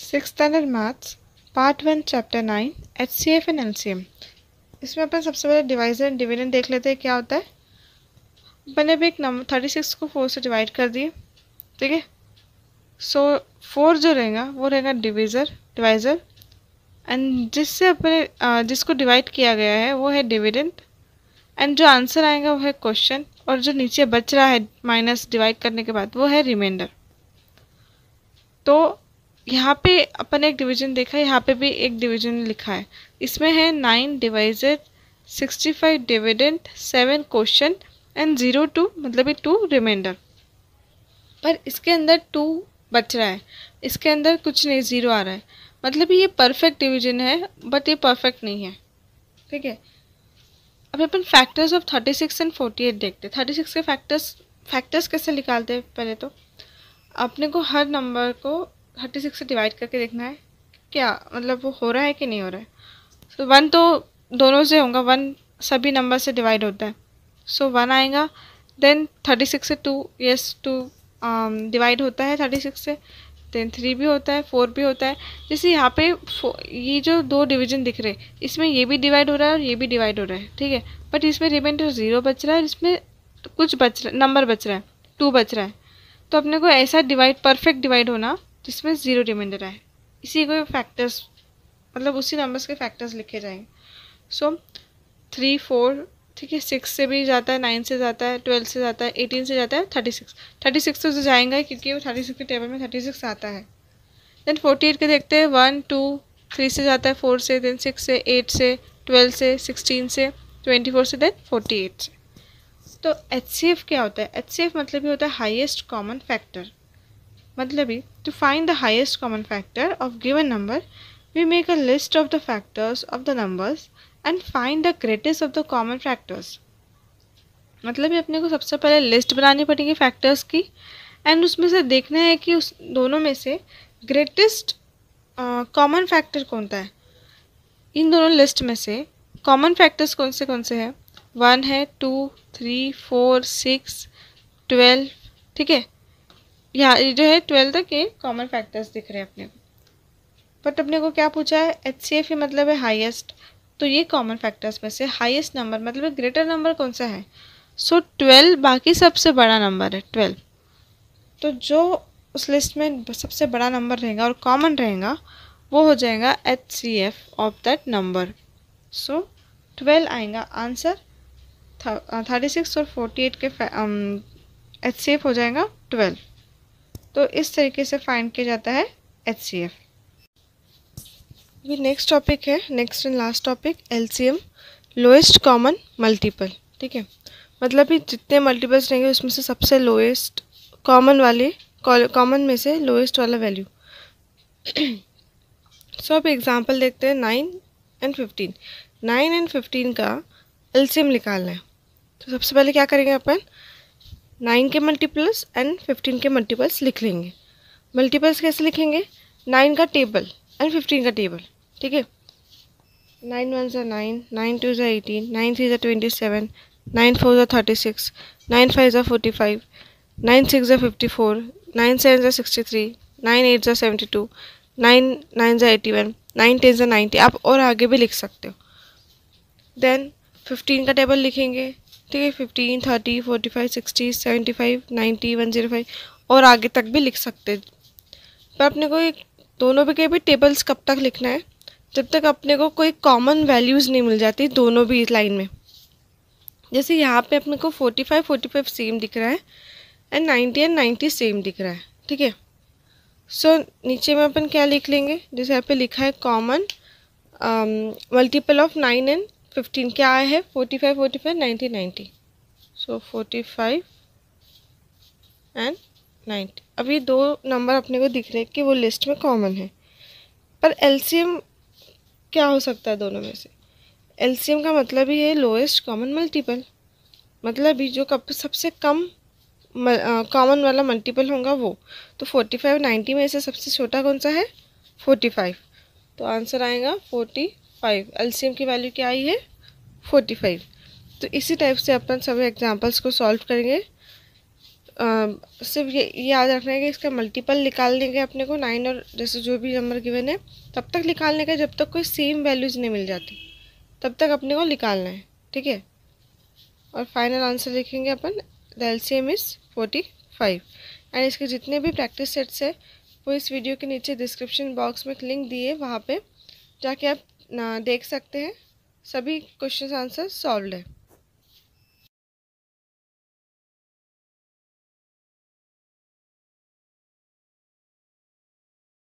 six standard maths part one chapter nine H C F and L C M इसमें अपन सबसे पहले divisor and dividend देख लेते हैं क्या होता है मैंने अभी एक नंबर थर्टी सिक्स को फोर से डिवाइड कर दिए ठीक है सो फोर जो रहेगा वो रहेगा डिविज़र डिवाइज़र एंड जिससे अपने जिसको डिवाइड किया गया है वो है डिविडेंड एंड जो आंसर आएगा वो है क्वेश्चन और जो नीचे बच रहा है माइनस डिवाइड करने के बाद वो है रिमाइंडर तो यहाँ पे अपन एक डिवीजन देखा है यहाँ पे भी एक डिवीजन लिखा है इसमें है nine divisor sixty five dividend seven question and zero two मतलब टू रिमाइंडर पर इसके अंदर टू बच रहा है इसके अंदर कुछ नहीं ज़ीरो आ रहा है मतलब ये परफेक्ट डिवीजन है बट ये परफेक्ट नहीं है ठीक है अब अपन factors of thirty six and forty eight देखते हैं थर्टी सिक्स के फैक्टर्स फैक्टर्स कैसे निकालते हैं पहले तो अपने को हर नंबर को थर्टी सिक्स से डिवाइड करके देखना है क्या मतलब वो हो रहा है कि नहीं हो रहा है सो तो so, वन तो दोनों से होगा वन सभी नंबर से डिवाइड होता है सो so, वन आएगा देन थर्टी सिक्स से टू यस टू डिवाइड होता है थर्टी सिक्स से देन थ्री भी होता है फोर भी होता है जैसे यहाँ पे ये जो दो डिवीजन दिख रहे हैं इसमें ये भी डिवाइड हो रहा है और ये भी डिवाइड हो रहा है ठीक है बट इसमें रिमाइंडर ज़ीरो तो बच रहा है इसमें कुछ बच रहा नंबर बच रहा है टू बच रहा है तो अपने को ऐसा डिवाइड परफेक्ट डिवाइड होना जिसमें ज़ीरो रिमाइंडर आए इसी को फैक्टर्स मतलब उसी नंबर्स के फैक्टर्स लिखे जाएंगे सो थ्री फोर ठीक है सिक्स से भी जाता है नाइन से जाता है ट्वेल्व से जाता है एटीन से जाता है थर्टी सिक्स थर्टी सिक्स तो जाएंगा क्योंकि वो थर्टी सिक्स के टेबल में थर्टी सिक्स आता है देन फोर्टी एट के देखते हैं वन टू थ्री से जाता है फोर से देन सिक्स से एट से ट्वेल्व से सिक्सटीन से ट्वेंटी फोर से देन फोर्टी एट से तो एच सी एफ क्या होता है एच सी एफ मतलब ये होता है हाइएस्ट कॉमन फैक्टर मतलब ही to find the highest common factor of given number we make a list of the factors of the numbers and find the greatest of the common factors मतलब ही अपने को सबसे पहले लिस्ट बनानी पड़ेगी फैक्टर्स की एंड उसमें से देखना है कि उस दोनों में से ग्रेटेस्ट कॉमन फैक्टर कौन सा है इन दोनों लिस्ट में से कॉमन फैक्टर्स कौन से कौन से हैं वन है two three four six twelve ठीक है यहाँ जो है ट्वेल्थ तक ये कॉमन फैक्टर्स दिख रहे हैं अपने को बट अपने को क्या पूछा है एच सी एफ ही मतलब है हाईएस्ट तो ये कॉमन फैक्टर्स में से हाईएस्ट नंबर मतलब ग्रेटर नंबर कौन सा है सो so, ट्वेल्व बाकी सबसे बड़ा नंबर है ट्वेल्व तो जो उस लिस्ट में सबसे बड़ा नंबर रहेगा और कॉमन रहेगा वो हो जाएगा H C F of that number so twelve आएगा आंसर थर्टी सिक्स और फोर्टी एट के एच सी एफ हो जाएगा ट्वेल्व तो इस तरीके से फाइंड किया जाता है एच सी एफ ये नेक्स्ट टॉपिक है next and last topic LCM lowest common multiple ठीक है मतलब कि जितने मल्टीपल्स रहेंगे उसमें से सबसे लोएस्ट कॉमन वाले कॉमन में से लोएस्ट वाला वैल्यू सो अब एग्जांपल देखते हैं nine and fifteen nine and fifteen का एलसीएम निकालना है तो सबसे पहले क्या करेंगे अपन नाइन के मल्टीपल्स एंड फिफ्टीन के मल्टीपल्स लिख लेंगे मल्टीपल्स कैसे लिखेंगे नाइन का टेबल एंड फिफ्टीन का टेबल ठीक है नाइन वन ज़ा नाइन नाइन टू ज़ा एटीन नाइन थ्री ज़ा ट्वेंटी सेवन नाइन फोर ज़ा थर्टी सिक्स नाइन फाइव ज़ा फोर्टी फाइव नाइन सिक्स ज़ा फिफ्टी फोर नाइन सेवन ज़ा सिक्सटी थ्री नाइन एट ज़ा सेवेंटी टू नाइन नाइन ज़ा eighty one nine ten ज़ा ninety आप और आगे भी लिख सकते हो देन फिफ्टीन का टेबल लिखेंगे ठीक है fifteen thirty forty five sixty seventy five ninety one zero five और आगे तक भी लिख सकते पर अपने को एक दोनों भी के भी टेबल्स कब तक लिखना है जब तक अपने को कोई कॉमन वैल्यूज़ नहीं मिल जाती दोनों भी लाइन में जैसे यहाँ पे अपने को forty five forty five same दिख रहा है and ninety and ninety same दिख रहा है ठीक है सो नीचे में अपन क्या लिख लेंगे जैसे यहाँ पे लिखा है common multiple of nine and fifteen क्या आया है forty five forty five ninety ninety so forty five and ninety अभी दो नंबर अपने को दिख रहे हैं कि वो लिस्ट में कॉमन है पर एलसीएम क्या हो सकता है दोनों में से एलसीएम का मतलब ही है लोएस्ट कॉमन मल्टीपल मतलब ही जो कब सबसे कम कॉमन वाला मल्टीपल होगा वो तो फोर्टी फाइव नाइन्टी में से सबसे छोटा कौन सा है फोर्टी फाइव तो आंसर आएगा फोर्टी फाइव एलसीएम की वैल्यू क्या आई है फोर्टी फाइव तो इसी टाइप से अपन सभी एग्जाम्पल्स को सॉल्व करेंगे आ, सिर्फ ये याद रखना है कि इसका मल्टीपल निकाल देंगे अपने को नाइन और जैसे जो भी नंबर गिवन है तब तक निकालने का जब तक कोई सेम वैल्यूज़ नहीं मिल जाती तब तक अपने को निकालना है ठीक है और फाइनल आंसर लिखेंगे अपन the L C M is forty five and इसके जितने भी प्रैक्टिस सेट्स है वो इस वीडियो के नीचे डिस्क्रिप्शन बॉक्स में लिंक दिए वहाँ पर जाके आप देख सकते हैं सभी क्वेश्चन आंसर सॉल्व है